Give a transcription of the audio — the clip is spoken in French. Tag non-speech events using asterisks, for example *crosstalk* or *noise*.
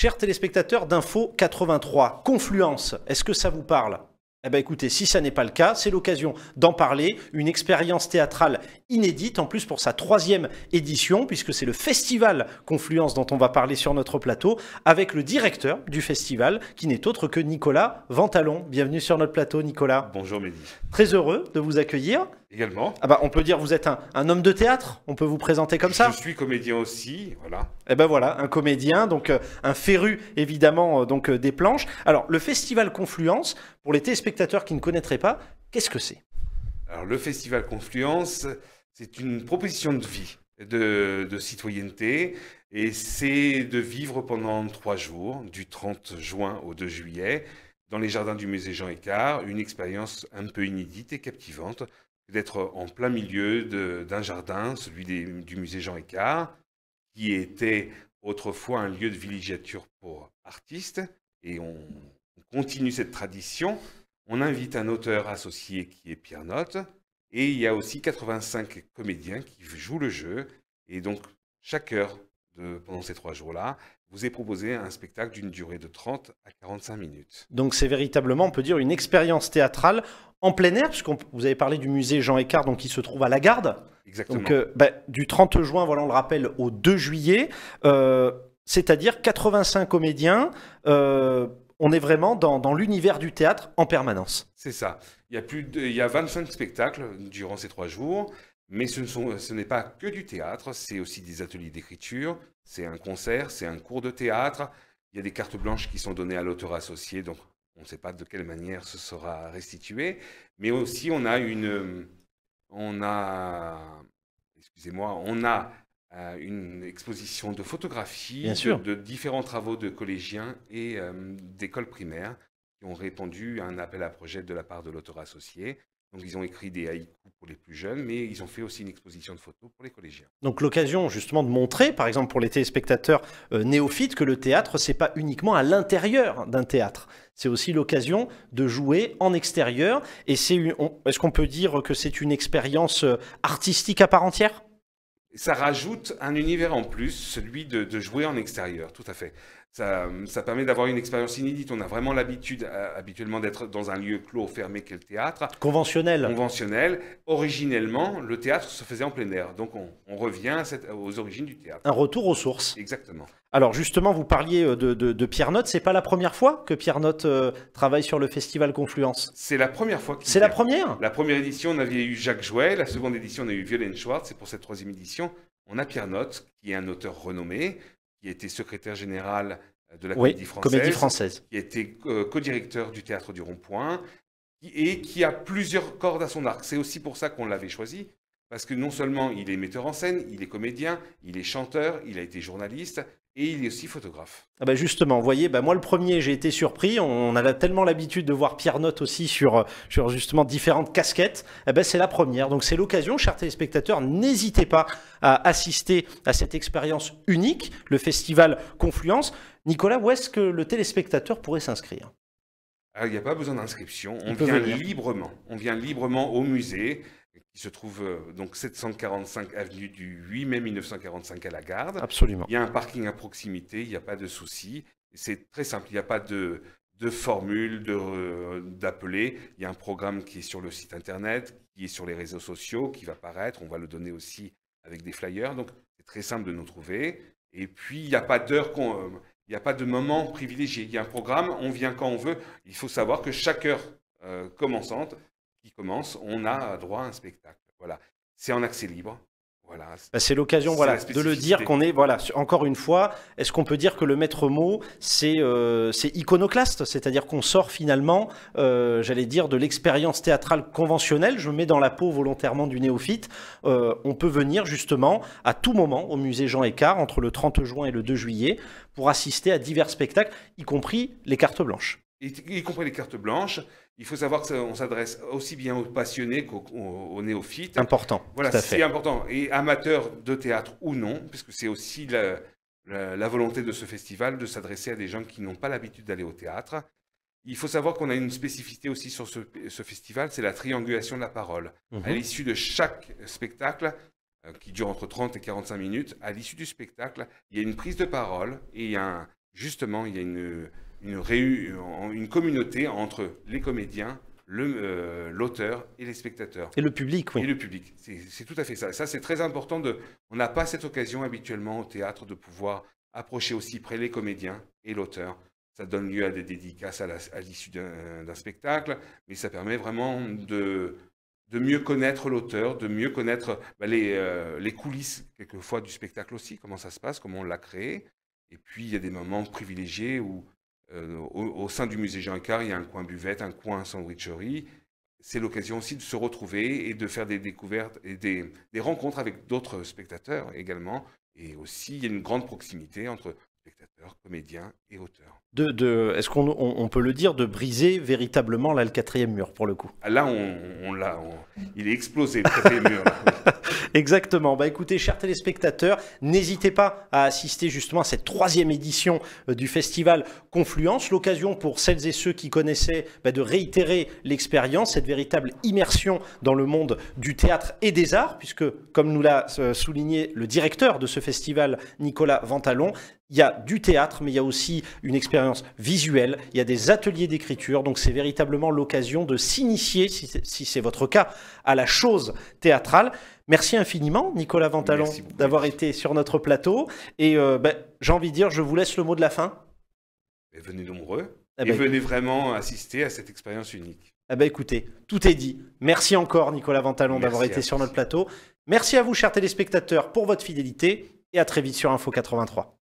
Chers téléspectateurs d'Info 83, Confluence, est-ce que ça vous parle eh bien écoutez, si ça n'est pas le cas, c'est l'occasion d'en parler. Une expérience théâtrale inédite, en plus pour sa troisième édition, puisque c'est le festival Confluence dont on va parler sur notre plateau, avec le directeur du festival, qui n'est autre que Nicolas Vantalon. Bienvenue sur notre plateau, Nicolas. Bonjour Mehdi. Très heureux de vous accueillir également. Ah bah on peut dire vous êtes un, homme de théâtre, on peut vous présenter comme ça. Je suis comédien aussi, voilà. Et eh ben voilà, un comédien, donc euh, un féru évidemment euh, donc euh, des planches. Alors le festival Confluence, pour les téléspectateurs qui ne connaîtraient pas, qu'est-ce que c'est Alors le festival Confluence, c'est une proposition de vie, de, de citoyenneté, et c'est de vivre pendant trois jours, du 30 juin au 2 juillet, dans les jardins du musée Jean Écart, une expérience un peu inédite et captivante d'être en plein milieu d'un jardin, celui du musée Jean Écart, qui était autrefois un lieu de villégiature pour artistes, et on, continue cette tradition. On invite un auteur associé qui est Pierre Note, et il y a aussi 85 comédiens qui jouent le jeu, et donc chaque heure pendant ces trois jours-là, vous est proposé un spectacle d'une durée de 30 à 45 minutes. Donc c'est véritablement, on peut dire, une expérience théâtrale en plein air, puisque vous avez parlé du musée Jean Écart, donc qui se trouve à La Garde. Exactement. Donc euh, bah, du 30 juin, voilà, on le rappelle, au 2 juillet, euh, c'est-à-dire 85 comédiens. Euh, on est vraiment dans, l'univers du théâtre en permanence. C'est ça. Il y, a plus il y a 25 spectacles durant ces trois jours. Mais ce, n'est pas que du théâtre, c'est aussi des ateliers d'écriture, c'est un concert, c'est un cours de théâtre. Il y a des cartes blanches qui sont données à l'auteur associé, donc on ne sait pas de quelle manière ce sera restitué. Mais aussi, on a une, on a, excusez-moi, on a euh, une exposition de photographie de différents travaux de collégiens et euh, d'écoles primaires qui ont répondu à un appel à projet de la part de l'auteur associé. Donc ils ont écrit des haïkus pour les plus jeunes, mais ils ont fait aussi une exposition de photos pour les collégiens. Donc l'occasion justement de montrer, par exemple pour les téléspectateurs euh, néophytes, que le théâtre, c'est pas uniquement à l'intérieur d'un théâtre. C'est aussi l'occasion de jouer en extérieur. Et c'est est-ce qu'on peut dire que c'est une expérience euh, artistique à part entière ça rajoute un univers en plus, celui de, jouer en extérieur, tout à fait. Ça, permet d'avoir une expérience inédite. On a vraiment l'habitude euh, habituellement d'être dans un lieu clos, fermé qu'est le théâtre. Conventionnel. Conventionnel. Originellement, le théâtre se faisait en plein air. Donc on, revient aux origines du théâtre. Un retour aux sources. Exactement. Alors justement, vous parliez euh, de, Pierre Note. C'est pas la première fois que Pierre Note euh, travaille sur le festival Confluence. C'est la première fois. C'est la première. La première édition, on avait eu Jacques Jouet. La seconde édition, on a eu Violaine Schwartz. Et pour cette troisième édition, on a Pierre Note, qui est un auteur renommé, qui était secrétaire général euh, de la comédie, française, qui était codirecteur co-directeur du théâtre du Rond-Point et qui a plusieurs cordes à son arc. C'est aussi pour ça qu'on l'avait choisi, parce que non seulement il est metteur en scène, il est comédien, il est chanteur, il a été journaliste, et il est aussi photographe. Ah bah justement, vous voyez, bah moi le premier, j'ai été surpris. On a tellement l'habitude de voir Pierre Note aussi sur, sur justement différentes casquettes. Eh ben, c'est la première. Donc c'est l'occasion, chers téléspectateurs, n'hésitez pas à assister à cette expérience unique, le festival Confluence. Nicolas, où est-ce que le téléspectateur pourrait s'inscrire ah, il n'y a pas besoin d'inscription, on librement. On vient librement au musée. Il se trouve euh, donc 745 avenue du 8 mai 1945 à la Garde. Absolument. Il y a un parking à proximité, il n'y a pas de souci. C'est très simple, il n'y a pas de, de formule euh, d'appeler. il y a un programme qui est sur le site internet, qui est sur les réseaux sociaux, qui va paraître. On va le donner aussi avec des flyers. Donc, c'est très simple de nous trouver. Et puis, il n'y a pas d'heure qu'on. Euh, il n'y a pas de moment privilégié. Il y a un programme, on vient quand on veut. Il faut savoir que chaque heure euh, commençante commence, on a droit à un spectacle. Voilà. C'est en accès libre. Voilà. Bah, c'est l'occasion voilà, de le dire qu'on est, voilà, encore une fois, est-ce qu'on peut dire que le maître mot, c'est euh, iconoclaste C'est-à-dire qu'on sort finalement, euh, j'allais dire, de l'expérience théâtrale conventionnelle. Je me mets dans la peau volontairement du néophyte. Euh, on peut venir justement à tout moment au musée Jean Écart, entre le 30 juin et le 2 juillet, pour assister à divers spectacles, y compris les cartes blanches y compris les cartes blanches. Il faut savoir qu'on s'adresse aussi bien aux passionnés qu'aux néophytes. Important. Voilà, c'est important. Et amateur de théâtre ou non, puisque c'est aussi la, volonté de ce festival de s'adresser à des gens qui n'ont pas l'habitude d'aller au théâtre. Il faut savoir qu'on a une spécificité aussi sur ce, festival, c'est la triangulation de la parole. Mhm. À l'issue de chaque spectacle, euh, qui dure entre 30 et 45 minutes, à l'issue du spectacle, il y a une prise de parole et un, justement, il y a une une, une communauté entre les comédiens, euh, l'auteur et les spectateurs. Et le public, oui. Et le public, c'est tout à fait ça. Ça, c'est très important. De, on n'a pas cette occasion habituellement au théâtre de pouvoir approcher aussi près les comédiens et l'auteur. Ça donne lieu à des dédicaces à l'issue d'un spectacle, mais ça permet vraiment de, de mieux connaître l'auteur, de mieux connaître bah, les, euh, les, coulisses, quelquefois, du spectacle aussi, comment ça se passe, comment on l'a créé. Et puis, il y a des moments privilégiés où euh, au, sein du musée Jean Car, il y a un coin buvette, un coin sandwicherie. C'est l'occasion aussi de se retrouver et de faire des découvertes et des, des rencontres avec d'autres spectateurs également. Et aussi, il y a une grande proximité entre comédien et auteur. De, Est-ce qu'on peut le dire de briser véritablement le quatrième mur pour le coup ah, Là, on, l'a, il est explosé le quatrième mur. *laughs* Exactement. Bah écoutez, chers téléspectateurs, n'hésitez pas à assister justement à cette troisième édition euh, du festival Confluence, l'occasion pour celles et ceux qui connaissaient bah, de réitérer l'expérience, cette véritable immersion dans le monde du théâtre et des arts, puisque comme nous l'a euh, souligné le directeur de ce festival, Nicolas Ventalon, il y a du théâtre, mais il y a aussi une expérience visuelle, il y a des ateliers d'écriture, donc c'est véritablement l'occasion de s'initier, si c'est votre cas, à la chose théâtrale. Merci infiniment, Nicolas Vantalon, d'avoir été sur notre plateau. Et euh, ben, j'ai envie de dire, je vous laisse le mot de la fin. venez nombreux, eh et ben, venez vraiment assister à cette expérience unique. Ah bah écoutez, tout est dit. Merci encore, Nicolas Vantalon, d'avoir été sur notre plateau. Merci à vous, chers téléspectateurs, pour votre fidélité, et à très vite sur Info 83.